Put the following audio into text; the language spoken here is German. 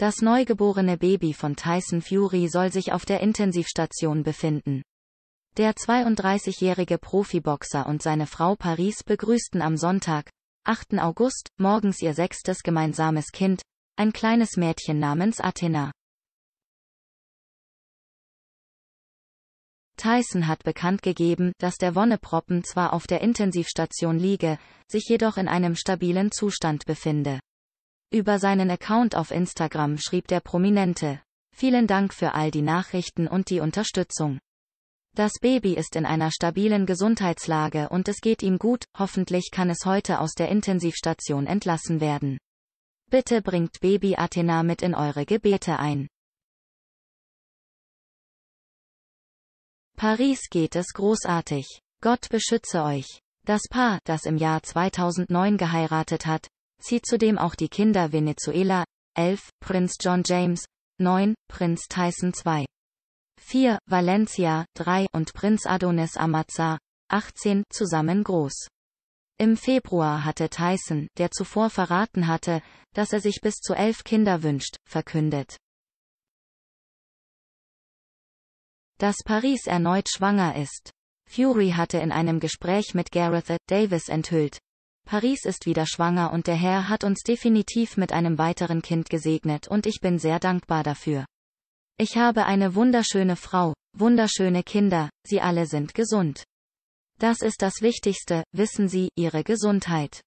Das neugeborene Baby von Tyson Fury soll sich auf der Intensivstation befinden. Der 32-jährige Profiboxer und seine Frau Paris begrüßten am Sonntag, 8. August, morgens ihr sechstes gemeinsames Kind, ein kleines Mädchen namens Athena. Tyson hat bekannt gegeben, dass der Wonneproppen zwar auf der Intensivstation liege, sich jedoch in einem stabilen Zustand befinde. Über seinen Account auf Instagram schrieb der Prominente. Vielen Dank für all die Nachrichten und die Unterstützung. Das Baby ist in einer stabilen Gesundheitslage und es geht ihm gut, hoffentlich kann es heute aus der Intensivstation entlassen werden. Bitte bringt Baby Athena mit in eure Gebete ein. Paris geht es großartig. Gott beschütze euch. Das Paar, das im Jahr 2009 geheiratet hat, zieht zudem auch die Kinder Venezuela, 11, Prinz John James, 9, Prinz Tyson II, 4, Valencia, 3 und Prinz Adonis Amatza, 18, zusammen groß. Im Februar hatte Tyson, der zuvor verraten hatte, dass er sich bis zu elf Kinder wünscht, verkündet. Dass Paris erneut schwanger ist. Fury hatte in einem Gespräch mit Gareth Davis enthüllt, Paris ist wieder schwanger und der Herr hat uns definitiv mit einem weiteren Kind gesegnet und ich bin sehr dankbar dafür. Ich habe eine wunderschöne Frau, wunderschöne Kinder, sie alle sind gesund. Das ist das Wichtigste, wissen Sie, Ihre Gesundheit.